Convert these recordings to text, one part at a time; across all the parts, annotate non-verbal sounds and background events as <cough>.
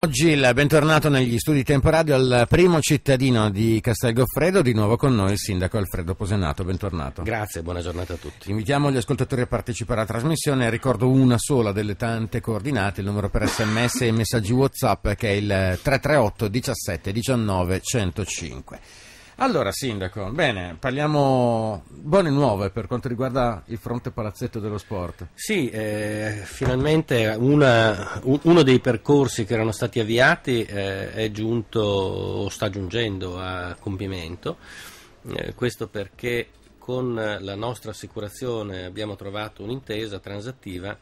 Oggi il bentornato negli studi Temporadio al primo cittadino di Castelgoffredo, di nuovo con noi il sindaco Alfredo Posenato, bentornato. Grazie, buona giornata a tutti. Invitiamo gli ascoltatori a partecipare alla trasmissione, ricordo una sola delle tante coordinate, il numero per sms e messaggi Whatsapp che è il 338 17 19 105. Allora, Sindaco, bene, parliamo buone nuove per quanto riguarda il fronte palazzetto dello sport. Sì, eh, finalmente una, uno dei percorsi che erano stati avviati eh, è giunto o sta giungendo a compimento. Eh, questo perché con la nostra assicurazione abbiamo trovato un'intesa transattiva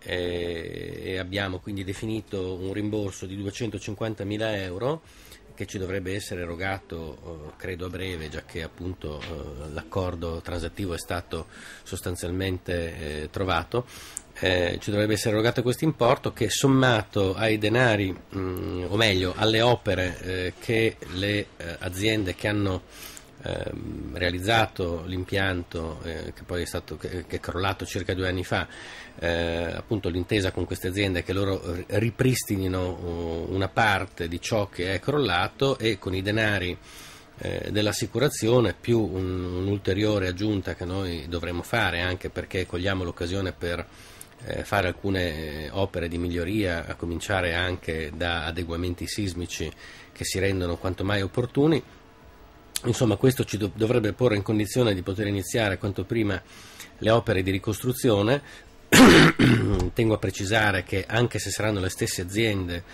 eh, e abbiamo quindi definito un rimborso di 250 mila euro che ci dovrebbe essere erogato, eh, credo a breve, già che appunto eh, l'accordo transattivo è stato sostanzialmente eh, trovato, eh, ci dovrebbe essere erogato questo importo che sommato ai denari, mh, mm, o meglio alle opere eh, che le eh, aziende che hanno ehm, realizzato l'impianto eh, che poi è stato che, che è crollato circa due anni fa, eh, appunto l'intesa con queste aziende è che loro ripristinino eh, una parte di ciò che è crollato e con i denari eh, dell'assicurazione più un, un'ulteriore aggiunta che noi dovremmo fare anche perché cogliamo l'occasione per eh, fare alcune opere di miglioria, a cominciare anche da adeguamenti sismici che si rendono quanto mai opportuni. Insomma, questo ci dovrebbe porre in condizione di poter iniziare quanto prima le opere di ricostruzione. <clears throat> Tengo a precisare che anche se saranno le stesse aziende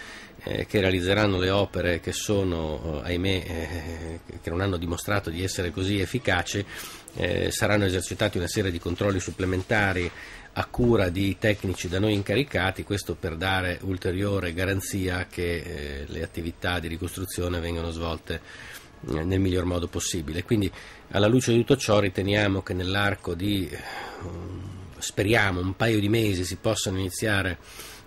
eh, che realizzeranno le opere che sono, eh, ahimè, eh, che non hanno dimostrato di essere così efficaci, eh, saranno esercitati una serie di controlli supplementari a cura di tecnici da noi incaricati, questo per dare ulteriore garanzia che eh, le attività di ricostruzione vengano svolte eh, nel miglior modo possibile. Quindi alla luce di tutto ciò riteniamo che nell'arco di, eh, speriamo, un paio di mesi si possano iniziare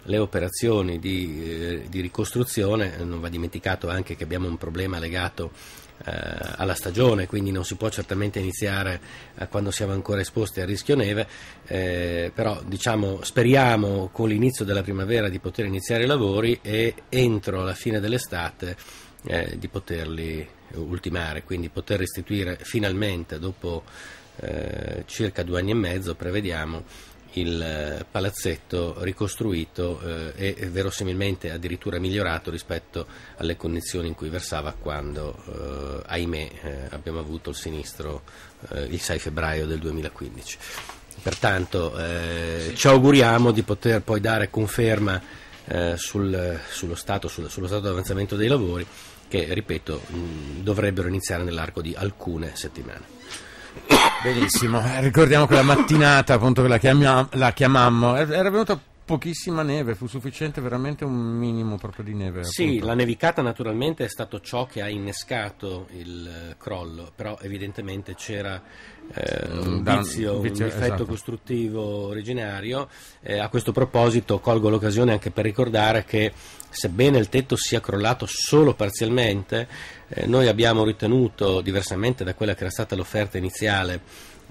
le operazioni di, eh, di ricostruzione, non va dimenticato anche che abbiamo un problema legato alla stagione, quindi non si può certamente iniziare quando siamo ancora esposti a rischio neve, eh, però diciamo, speriamo con l'inizio della primavera di poter iniziare i lavori e entro la fine dell'estate eh, di poterli ultimare, quindi poter restituire finalmente dopo eh, circa due anni e mezzo, prevediamo, il eh, palazzetto ricostruito eh, e verosimilmente addirittura migliorato rispetto alle condizioni in cui versava quando, eh, ahimè, eh, abbiamo avuto il sinistro eh, il 6 febbraio del 2015. Pertanto eh, sì. ci auguriamo di poter poi dare conferma sul, sullo stato, sul, sullo stato di dei lavori che, ripeto, mm, dovrebbero iniziare nell'arco di alcune settimane. Benissimo, eh, ricordiamo quella mattinata appunto che la, chiamammo, era venuto pochissima neve, fu sufficiente veramente un minimo proprio di neve. Sì, appunto. la nevicata naturalmente è stato ciò che ha innescato il eh, crollo, però evidentemente c'era eh, un, da, vizio, un, vizio, un difetto esatto. costruttivo originario. Eh, a questo proposito colgo l'occasione anche per ricordare che sebbene il tetto sia crollato solo parzialmente, eh, noi abbiamo ritenuto, diversamente da quella che era stata l'offerta iniziale,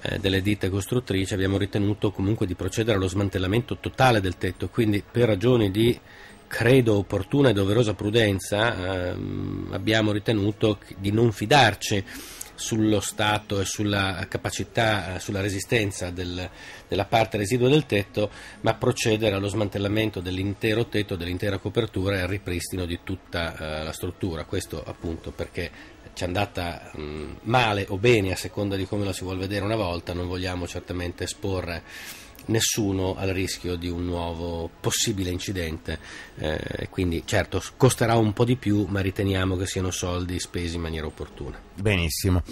eh, delle ditte costruttrici abbiamo ritenuto comunque di procedere allo smantellamento totale del tetto, quindi per ragioni di credo opportuna e doverosa prudenza ehm, abbiamo ritenuto di non fidarci sullo stato e sulla capacità, eh, sulla resistenza del, della parte residua del tetto, ma procedere allo smantellamento dell'intero tetto, dell'intera copertura e al ripristino di tutta eh, la struttura. Questo appunto perché ci è andata mh, mm, male o bene a seconda di come la si vuole vedere una volta, non vogliamo certamente esporre nessuno al rischio di un nuovo possibile incidente, eh, quindi certo costerà un po' di più, ma riteniamo che siano soldi spesi in maniera opportuna. Benissimo.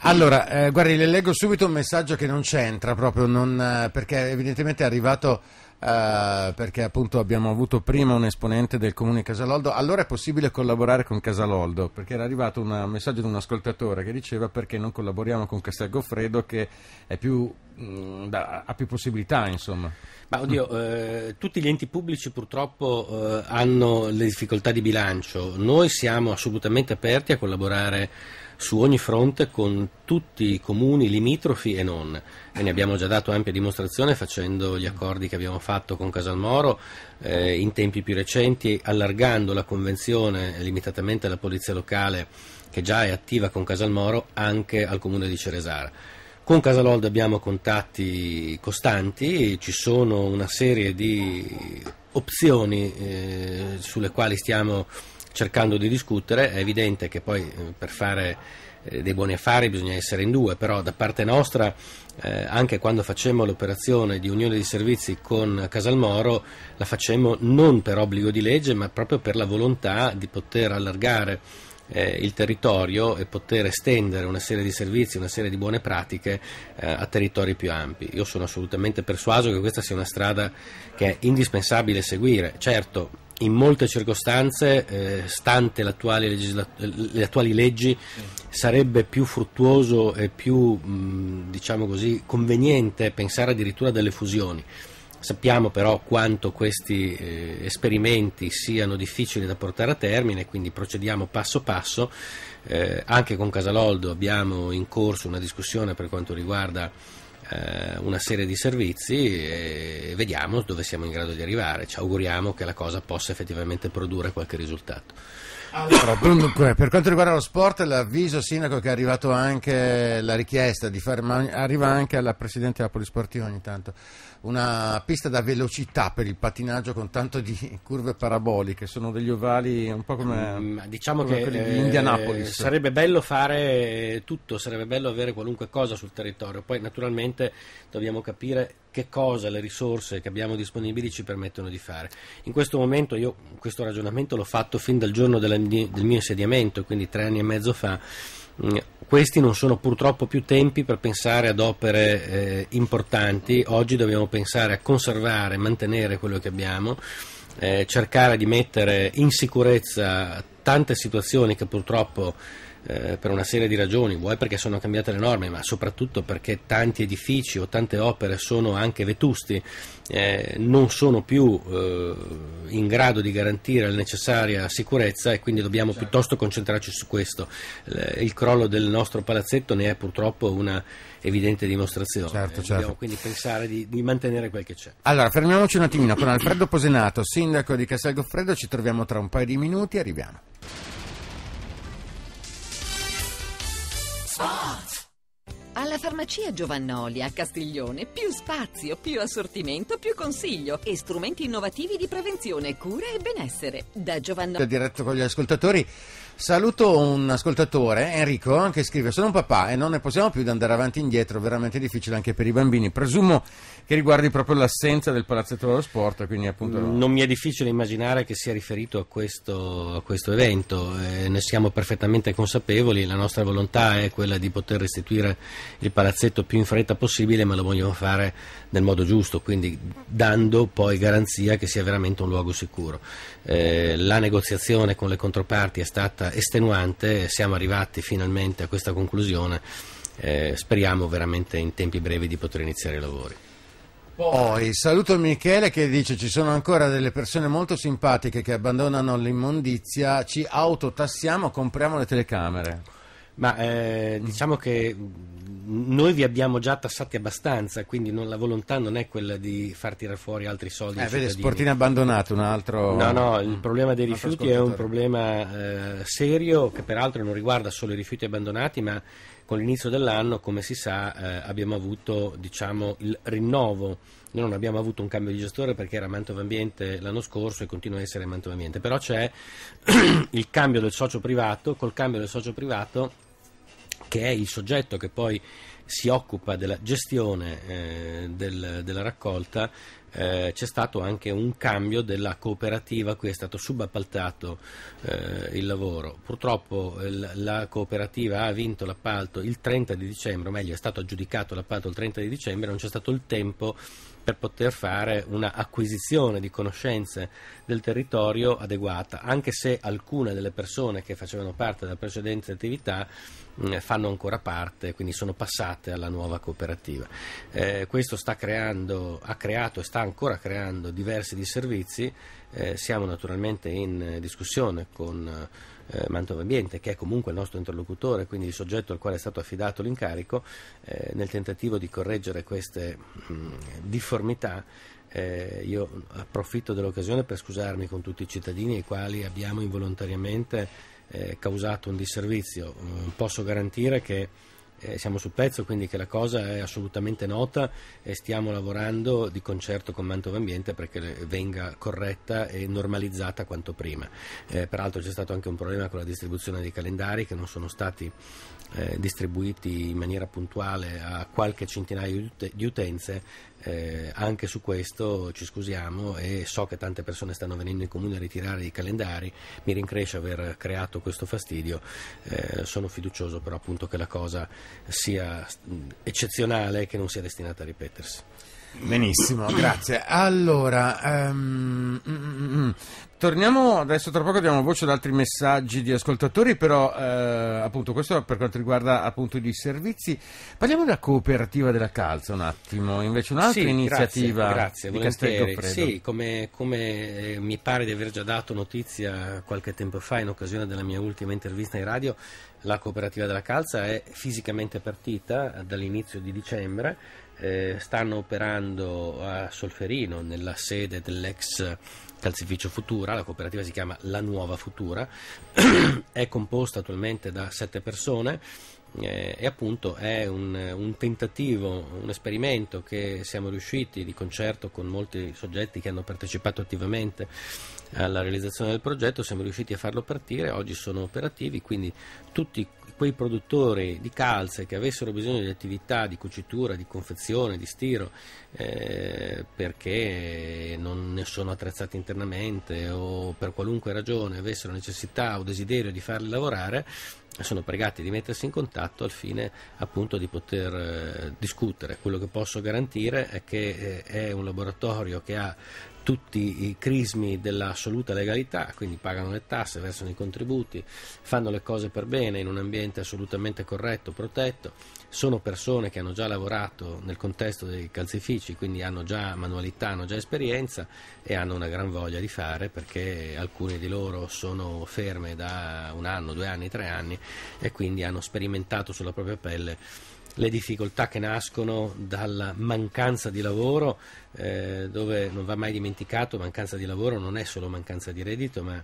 Allora, eh, guardi, le leggo subito un messaggio che non c'entra proprio, non, eh, perché evidentemente è arrivato eh, perché appunto abbiamo avuto prima un esponente del comune Casaloldo. Allora è possibile collaborare con Casaloldo, perché era arrivato un messaggio di un ascoltatore che diceva perché non collaboriamo con Castel Goffredo che più, mh, mm, da, ha più possibilità, insomma. Ma oddio, eh, tutti gli enti pubblici purtroppo eh, hanno le difficoltà di bilancio. Noi siamo assolutamente aperti a collaborare su ogni fronte con tutti i comuni limitrofi e non. E ne abbiamo già dato ampia dimostrazione facendo gli accordi che abbiamo fatto con Casalmoro eh, in tempi più recenti, allargando la convenzione limitatamente alla polizia locale che già è attiva con Casalmoro anche al comune di Ceresara. Con Casaloldo abbiamo contatti costanti, ci sono una serie di opzioni eh, sulle quali stiamo cercando di discutere, è evidente che poi eh, per fare eh, dei buoni affari bisogna essere in due, però da parte nostra, eh, anche quando facemmo l'operazione di unione di servizi con Casalmoro, la facemmo non per obbligo di legge, ma proprio per la volontà di poter allargare eh, il territorio e poter estendere una serie di servizi, una serie di buone pratiche eh, a territori più ampi. Io sono assolutamente persuaso che questa sia una strada che è indispensabile seguire. Certo, in molte circostanze, eh, stante le attuali leggi, sarebbe più fruttuoso e più mh, diciamo così, conveniente pensare addirittura a delle fusioni. Sappiamo però quanto questi eh, esperimenti siano difficili da portare a termine, quindi procediamo passo passo. Eh, anche con Casaloldo abbiamo in corso una discussione per quanto riguarda eh, una serie di servizi e vediamo dove siamo in grado di arrivare. Ci auguriamo che la cosa possa effettivamente produrre qualche risultato. Allora, dunque, per quanto riguarda lo sport, l'avviso sindaco che è arrivato anche la richiesta di fare, ma arriva anche alla Presidente della Polisportiva ogni tanto, una pista da velocità per il pattinaggio con tanto di curve paraboliche, sono degli ovali un po' come, mm, diciamo come che, quelli di eh, Indianapolis. Eh, sarebbe bello fare tutto, sarebbe bello avere qualunque cosa sul territorio, poi naturalmente dobbiamo capire che cosa le risorse che abbiamo disponibili ci permettono di fare. In questo momento io questo ragionamento l'ho fatto fin dal giorno della, del mio insediamento, quindi tre anni e mezzo fa. Mm, questi non sono purtroppo più tempi per pensare ad opere eh, importanti, oggi dobbiamo pensare a conservare, mantenere quello che abbiamo, eh, cercare di mettere in sicurezza tante situazioni che purtroppo eh, per una serie di ragioni, vuoi perché sono cambiate le norme, ma soprattutto perché tanti edifici o tante opere sono anche vetusti, eh, non sono più eh, in grado di garantire la necessaria sicurezza e quindi dobbiamo certo. piuttosto concentrarci su questo. il crollo del nostro palazzetto ne è purtroppo una evidente dimostrazione. Certo, certo. Dobbiamo quindi pensare di, di, mantenere quel che c'è. Allora, fermiamoci un attimino con Alfredo Posenato, sindaco di Castel Goffredo, ci troviamo tra un paio di minuti, arriviamo. Spot! Alla farmacia Giovannoli a Castiglione più spazio, più assortimento, più consiglio e strumenti innovativi di prevenzione, cura e benessere. Da Giovannoli. Diretto con gli ascoltatori. Saluto un ascoltatore, Enrico, che scrive: Sono un papà e non ne possiamo più di andare avanti e indietro, veramente difficile anche per i bambini. Presumo che riguardi proprio l'assenza del palazzetto dello sport. Appunto... Non mi è difficile immaginare che sia riferito a questo, a questo evento, eh, ne siamo perfettamente consapevoli. La nostra volontà è quella di poter restituire il palazzetto più in fretta possibile, ma lo vogliamo fare nel modo giusto, quindi dando poi garanzia che sia veramente un luogo sicuro. Eh, la negoziazione con le controparti è stata estenuante, siamo arrivati finalmente a questa conclusione, eh, speriamo veramente in tempi brevi di poter iniziare i lavori. Poi oh, saluto Michele che dice ci sono ancora delle persone molto simpatiche che abbandonano l'immondizia, ci autotassiamo, compriamo le telecamere ma eh, diciamo che noi vi abbiamo già tassati abbastanza, quindi non, la volontà non è quella di far tirare fuori altri soldi. Eh, vede, Sportino abbandonato, un altro... No, no, il problema dei rifiuti è un problema eh, serio che peraltro non riguarda solo i rifiuti abbandonati, ma con l'inizio dell'anno, come si sa, eh, abbiamo avuto diciamo, il rinnovo noi non abbiamo avuto un cambio di gestore perché era Mantova Ambiente l'anno scorso e continua a essere Mantova Ambiente, però c'è <clears throat> il cambio del socio privato, col cambio del socio privato che è il soggetto che poi si occupa della gestione eh, del, della raccolta, eh, c'è stato anche un cambio della cooperativa a cui è stato subappaltato eh, il lavoro. Purtroppo eh, la cooperativa ha vinto l'appalto il 30 di dicembre, o meglio è stato aggiudicato l'appalto il 30 di dicembre, non c'è stato il tempo per poter fare un'acquisizione di conoscenze del territorio adeguata, anche se alcune delle persone che facevano parte della precedente attività mh, fanno ancora parte, quindi sono passate alla nuova cooperativa. Eh, questo creando, ha creato e sta ancora creando diversi disservizi, eh, siamo naturalmente in discussione con eh, Mantova Ambiente, che è comunque il nostro interlocutore, quindi il soggetto al quale è stato affidato l'incarico, eh, nel tentativo di correggere queste mh, mm, difformità. Eh, io approfitto dell'occasione per scusarmi con tutti i cittadini ai quali abbiamo involontariamente eh, causato un disservizio. Mm, posso garantire che eh, siamo sul pezzo, quindi che la cosa è assolutamente nota e stiamo lavorando di concerto con Mantova Ambiente perché venga corretta e normalizzata quanto prima. Eh, peraltro c'è stato anche un problema con la distribuzione dei calendari che non sono stati eh, distribuiti in maniera puntuale a qualche centinaio di utenze, eh, anche su questo ci scusiamo e so che tante persone stanno venendo in comune a ritirare i calendari, mi rincresce aver creato questo fastidio, eh, sono fiducioso però appunto che la cosa sia eccezionale e che non sia destinata a ripetersi. Benissimo, grazie. Allora, um, torniamo adesso tra poco diamo voce ad altri messaggi di ascoltatori, però eh, appunto questo per quanto riguarda appunto i servizi. Parliamo della cooperativa della calza un attimo, invece un'altra sì, iniziativa grazie, grazie, di Castelgoffredo. Sì, come, come eh, mi pare di aver già dato notizia qualche tempo fa in occasione della mia ultima intervista in radio, la cooperativa della calza è fisicamente partita eh, dall'inizio di dicembre eh, stanno operando a Solferino nella sede dell'ex calzificio Futura, la cooperativa si chiama La Nuova Futura, <clears throat> è composta attualmente da sette persone eh, e appunto è un, un, tentativo, un esperimento che siamo riusciti di concerto con molti soggetti che hanno partecipato attivamente alla realizzazione del progetto, siamo riusciti a farlo partire, oggi sono operativi, quindi tutti quei produttori di calze che avessero bisogno di attività di cucitura, di confezione, di stiro, eh, perché non ne sono attrezzati internamente o per qualunque ragione avessero necessità o desiderio di farli lavorare, sono pregati di mettersi in contatto al fine appunto di poter eh, discutere. Quello che posso garantire è che eh, è un laboratorio che ha tutti i crismi dell'assoluta legalità, quindi pagano le tasse, versano i contributi, fanno le cose per bene in un ambiente assolutamente corretto, protetto, sono persone che hanno già lavorato nel contesto dei calzifici, quindi hanno già manualità, hanno già esperienza e hanno una gran voglia di fare perché alcuni di loro sono ferme da un anno, due anni, tre anni e quindi hanno sperimentato sulla propria pelle le difficoltà che nascono dalla mancanza di lavoro, eh, dove non va mai dimenticato, mancanza di lavoro non è solo mancanza di reddito, ma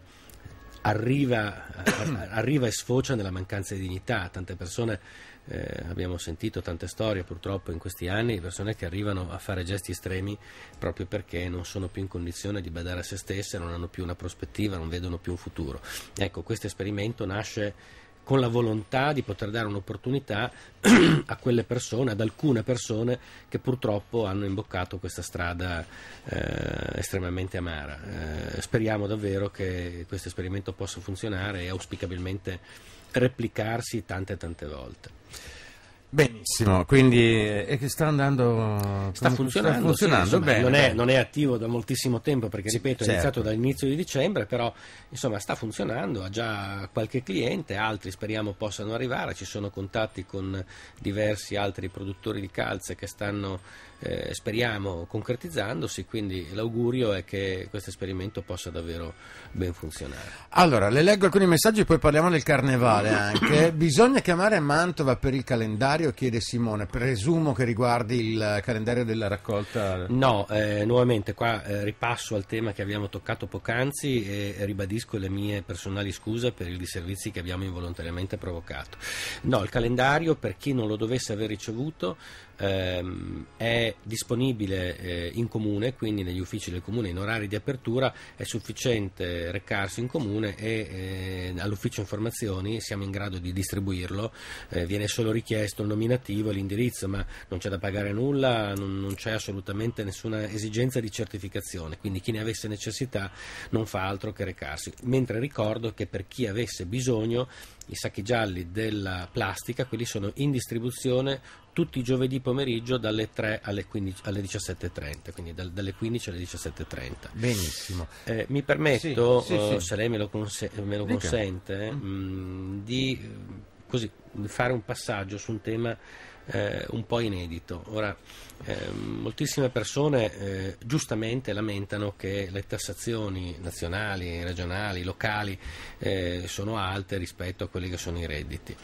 arriva, <clears throat> arriva e sfocia nella mancanza di dignità. Tante persone, eh, abbiamo sentito tante storie purtroppo in questi anni, persone che arrivano a fare gesti estremi proprio perché non sono più in condizione di badare a se stesse, non hanno più una prospettiva, non vedono più un futuro. Ecco, questo esperimento nasce con la volontà di poter dare un'opportunità <clears throat> a quelle persone, ad alcune persone che purtroppo hanno imboccato questa strada eh, estremamente amara. Eh, speriamo davvero che questo esperimento possa funzionare e auspicabilmente replicarsi tante tante volte. Benissimo, quindi eh, sta andando sta funzionando, sta funzionando sì, insomma, bene, non, è, non, è, attivo da moltissimo tempo perché ripeto certo. è iniziato dall'inizio di dicembre però insomma sta funzionando ha già qualche cliente altri speriamo possano arrivare ci sono contatti con diversi altri produttori di calze che stanno eh, speriamo concretizzandosi quindi l'augurio è che questo esperimento possa davvero ben funzionare allora le leggo alcuni messaggi poi parliamo del carnevale anche bisogna chiamare Mantova per il calendario calendario, chiede Simone, presumo che riguardi il calendario della raccolta. No, eh, nuovamente qua eh, ripasso al tema che abbiamo toccato poc'anzi e ribadisco le mie personali scuse per i disservizi che abbiamo involontariamente provocato. No, il calendario, per chi non lo dovesse aver ricevuto, ehm, è disponibile eh, in comune, quindi negli uffici del comune in orari di apertura, è sufficiente recarsi in comune e eh, all'ufficio informazioni siamo in grado di distribuirlo, eh, viene solo richiesto il nominativo e l'indirizzo, ma non c'è da pagare nulla, non, non c'è assolutamente nessuna esigenza di certificazione, quindi chi ne avesse necessità non fa altro che recarsi. Mentre ricordo che per chi avesse bisogno i sacchi gialli della plastica, quelli sono in distribuzione tutti i giovedì pomeriggio dalle 3 alle, 15, alle 17.30, quindi dal, dalle 15 alle 17.30. Benissimo. Eh, mi permetto, sì, sì, eh, sì. se lei me lo, conse- me lo consente, mh, mm. mm, di eh, così, fare un passaggio su un tema eh, un po' inedito. Ora, eh, moltissime persone eh, giustamente lamentano che le tassazioni nazionali, regionali, locali eh, sono alte rispetto a quelli che sono i redditi.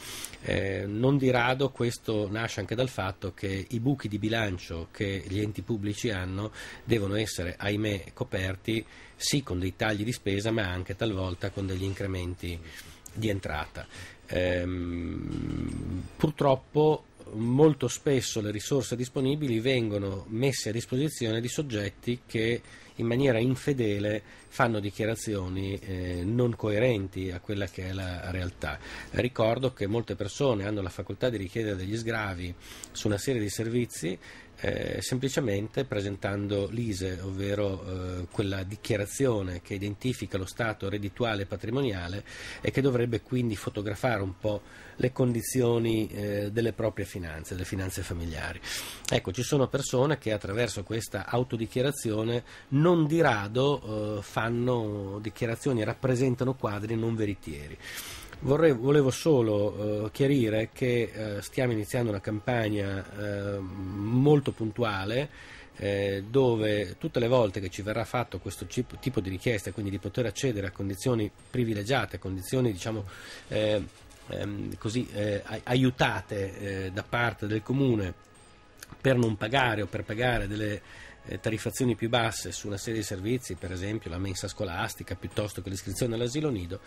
Eh, non di rado questo nasce anche dal fatto che i buchi di bilancio che gli enti pubblici hanno devono essere, ahimè, coperti sì con dei tagli di spesa ma anche talvolta con degli incrementi di entrata. Ehm, purtroppo molto spesso le risorse disponibili vengono messe a disposizione di soggetti che in maniera infedele fanno dichiarazioni eh, non coerenti a quella che è la realtà. Ricordo che molte persone hanno la facoltà di richiedere degli sgravi su una serie di servizi eh, semplicemente presentando l'ISE, ovvero eh, quella dichiarazione che identifica lo stato reddituale e patrimoniale e che dovrebbe quindi fotografare un po' le condizioni eh, delle proprie finanze, delle finanze familiari. Ecco, ci sono persone che attraverso questa autodichiarazione non di rado eh, fanno fanno dichiarazioni rappresentano quadri non veritieri. Vorrei, volevo solo eh, chiarire che eh, stiamo iniziando una campagna eh, molto puntuale eh, dove tutte le volte che ci verrà fatto questo tipo di richiesta, quindi di poter accedere a condizioni privilegiate, a condizioni diciamo, eh, ehm, così, eh, aiutate da parte del comune per non pagare o per pagare delle eh, tariffazioni più basse su una serie di servizi, per esempio la mensa scolastica piuttosto che l'iscrizione all'asilo nido,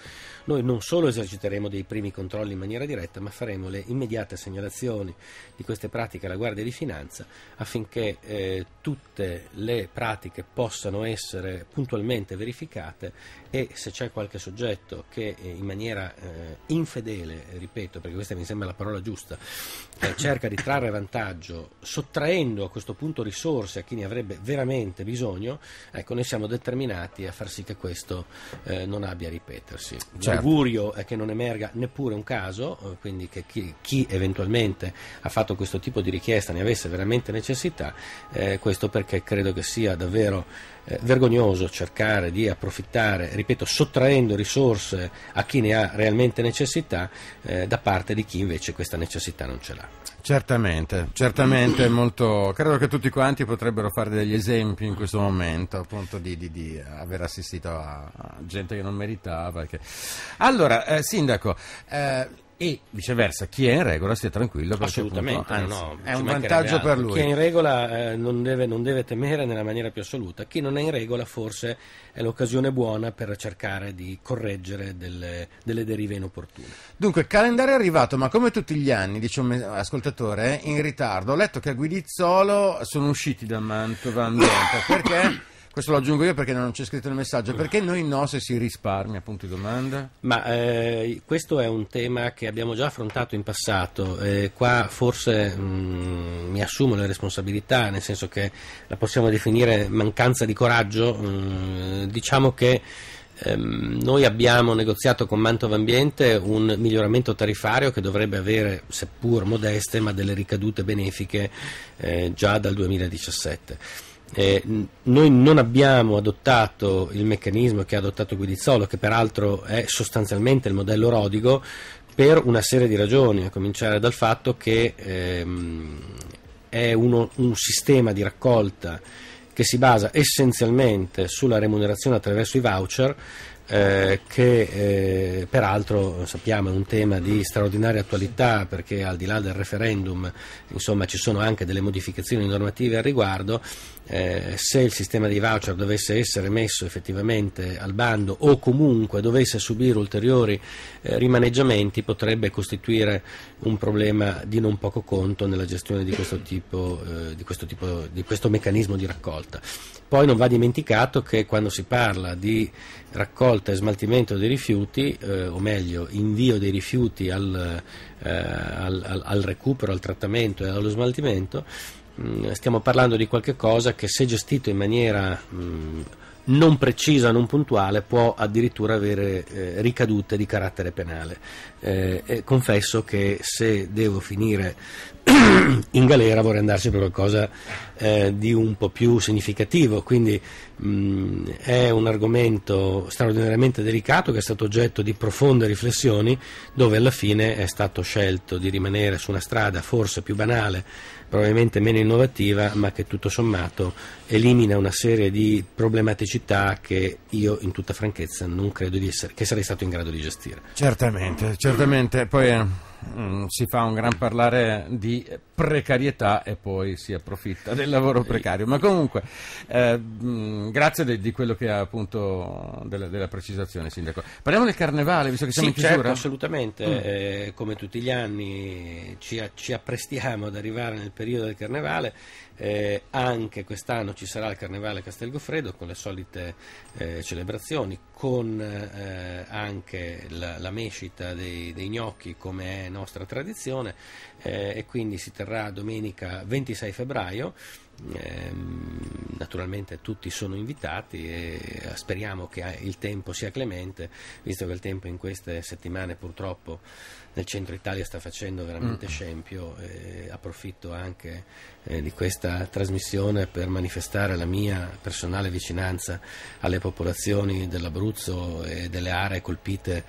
noi non solo eserciteremo dei primi controlli in maniera diretta, ma faremo le immediate segnalazioni di queste pratiche alla Guardia di Finanza affinché eh, tutte le pratiche possano essere puntualmente verificate e se c'è qualche soggetto che eh, in maniera eh, infedele, ripeto perché questa mi sembra la parola giusta, eh, cerca di trarre vantaggio sottraendo a questo punto risorse a chi ne avrebbe sarebbe veramente bisogno, ecco, noi siamo determinati a far sì che questo eh, non abbia a ripetersi. Certo. L'augurio è che non emerga neppure un caso, eh, quindi che chi, chi, eventualmente ha fatto questo tipo di richiesta ne avesse veramente necessità, eh, questo perché credo che sia davvero eh, vergognoso cercare di approfittare, ripeto, sottraendo risorse a chi ne ha realmente necessità eh, da parte di chi invece questa necessità non ce l'ha. Certamente, certamente <clears throat> molto. Credo che tutti quanti potrebbero fare degli esempi in questo momento, appunto, di, di, di aver assistito a, a gente che non meritava. Che... Allora, eh, Sindaco. Eh, e viceversa chi è in regola stia tranquillo assolutamente appunto, no, no, è un vantaggio per lui chi è in regola eh, non, deve, non, deve, temere nella maniera più assoluta chi non è in regola forse è l'occasione buona per cercare di correggere delle, delle derive inopportune dunque il calendario è arrivato ma come tutti gli anni dice un ascoltatore in ritardo ho letto che a Guidizzolo sono usciti da Mantova <coughs> perché questo lo aggiungo io perché non c'è scritto nel messaggio. Perché noi no se si risparmia? Punto di domanda. Ma eh, questo è un tema che abbiamo già affrontato in passato. Eh, qua forse mh, mm, mi assumo le responsabilità, nel senso che la possiamo definire mancanza di coraggio. Mh, mm, diciamo che ehm, noi abbiamo negoziato con Mantova Ambiente un miglioramento tarifario che dovrebbe avere, seppur modeste, ma delle ricadute benefiche eh, già dal 2017 eh, noi non abbiamo adottato il meccanismo che ha adottato Guidizzolo, che peraltro è sostanzialmente il modello Rodigo, per una serie di ragioni, a cominciare dal fatto che ehm, è uno, un sistema di raccolta che si basa essenzialmente sulla remunerazione attraverso i voucher, eh, che eh, peraltro sappiamo è un tema di straordinaria attualità perché al di là del referendum insomma, ci sono anche delle modificazioni normative al riguardo eh, se il sistema di voucher dovesse essere messo effettivamente al bando o comunque dovesse subire ulteriori eh, rimaneggiamenti potrebbe costituire un problema di non poco conto nella gestione di questo, tipo, eh, di questo, tipo, di questo meccanismo di raccolta. Poi non va dimenticato che quando si parla di raccolta e smaltimento dei rifiuti, eh, o meglio invio dei rifiuti eh, al, al, al recupero, al trattamento e allo smaltimento, Mm, stiamo parlando di qualcosa che se gestito in maniera mm, non precisa, non puntuale, può addirittura avere eh, ricadute di carattere penale eh, confesso che se devo finire <clears throat> in galera vorrei andarci per qualcosa eh, di un po' più significativo, quindi mh, mm, è un argomento straordinariamente delicato che è stato oggetto di profonde riflessioni dove alla fine è stato scelto di rimanere su una strada forse più banale, probabilmente meno innovativa, ma che tutto sommato elimina una serie di problematicità che io in tutta franchezza non credo di essere, che sarei stato in grado di gestire. Certamente, certamente certamente, poi mh, eh, mm, si fa un gran parlare di precarietà e poi si approfitta del lavoro precario. Ma comunque, eh, mh, mm, grazie de- di quello che ha appunto della, della precisazione, Sindaco. Parliamo del carnevale, visto che siamo sì, in chiusura. Certo, assolutamente, mm. eh, come tutti gli anni ci, ci apprestiamo ad arrivare nel periodo del carnevale eh, anche quest'anno ci sarà il Carnevale Castelgofredo con le solite eh, celebrazioni, con eh, anche la, la mescita dei, dei, gnocchi come è nostra tradizione eh, e quindi si terrà domenica 26 febbraio. Ehm, naturalmente tutti sono invitati e eh, speriamo che eh, il tempo sia clemente, visto che il tempo in queste settimane purtroppo nel centro Italia sta facendo veramente mm. scempio. Eh, approfitto anche di questa trasmissione per manifestare la mia personale vicinanza alle popolazioni dell'Abruzzo e delle aree colpite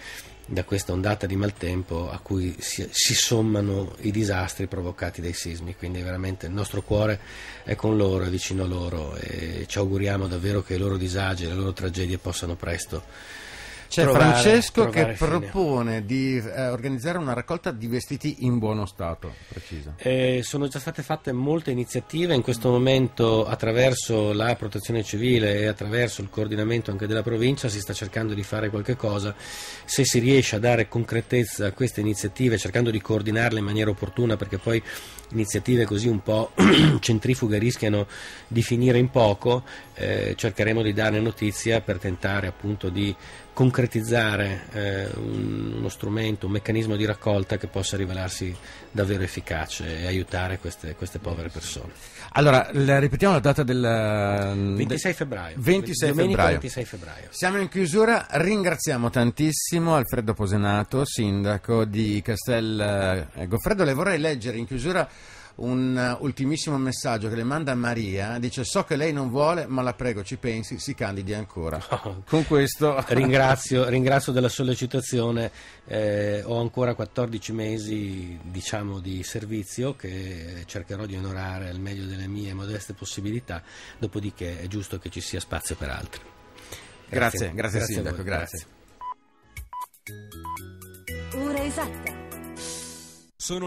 da questa ondata di maltempo a cui si, si, sommano i disastri provocati dai sismi, quindi veramente il nostro cuore è con loro, è vicino a loro e ci auguriamo davvero che i loro disagi e le loro tragedie possano presto c'è trovare, Francesco trovare che fine. propone di eh, organizzare una raccolta di vestiti in buono stato. Eh, sono già state fatte molte iniziative, in questo momento attraverso la protezione civile e attraverso il coordinamento anche della provincia si sta cercando di fare qualche cosa. Se si riesce a dare concretezza a queste iniziative, cercando di coordinarle in maniera opportuna, perché poi iniziative così un po' <clears throat> centrifughe rischiano di finire in poco, eh, cercheremo di darne notizia per tentare appunto di concretizzare eh, un, uno strumento, un meccanismo di raccolta che possa rivelarsi davvero efficace e aiutare queste, queste povere persone. Allora, la, ripetiamo la data del 26 mm, febbraio. 26 febbraio. 26 febbraio. Siamo in chiusura, ringraziamo tantissimo Alfredo Posenato, sindaco di Castel eh, Goffredo. Le vorrei leggere in chiusura un eh, ultimissimo messaggio che le manda Maria, dice so che lei non vuole, ma la prego ci pensi, si candidi ancora. <laughs> Con questo ringrazio, ringrazio della sollecitazione, eh, ho ancora 14 mesi diciamo, di servizio che cercherò di onorare al meglio delle mie modeste possibilità, dopodiché è giusto che ci sia spazio per altri. Grazie, grazie, grazie, grazie Sindaco, grazie. Ora esatta. Sono le